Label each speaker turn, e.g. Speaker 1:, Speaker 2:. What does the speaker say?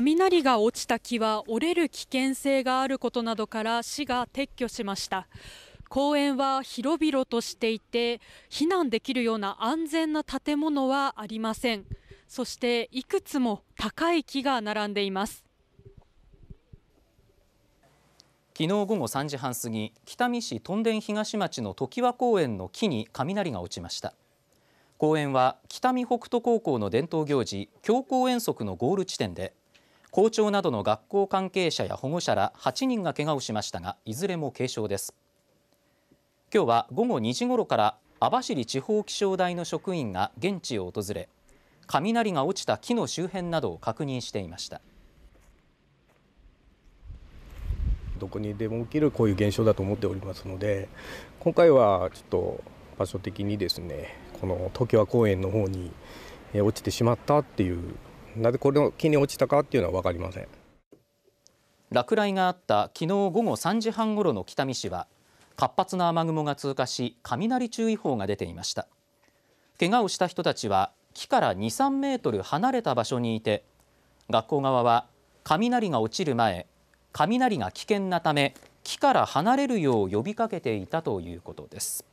Speaker 1: 雷が落ちた木は折れる危険性があることなどから市が撤去しました公園は広々としていて避難できるような安全な建物はありませんそしていくつも高い木が並んでいます
Speaker 2: 昨日午後3時半過ぎ北見市屯田東町の常盤公園の木に雷が落ちました公園は北見北斗高校の伝統行事強行遠足のゴール地点で校長などの学校関係者や保護者ら8人がけがをしましたがいずれも軽傷です今日は午後2時ごろから網走地方気象台の職員が現地を訪れ雷が落ちた木の周辺などを確認していましたどこにでも起き
Speaker 3: るこういう現象だと思っておりますので今回はちょっと場所的にですねこの常盤公園の方に落ちてしまったっていうなぜこれの木に落ちたかっていうのは分かりません
Speaker 2: 落雷があった昨日午後3時半ごろの北見市は活発な雨雲が通過し雷注意報が出ていました怪我をした人たちは木から2、3メートル離れた場所にいて学校側は雷が落ちる前雷が危険なため木から離れるよう呼びかけていたということです。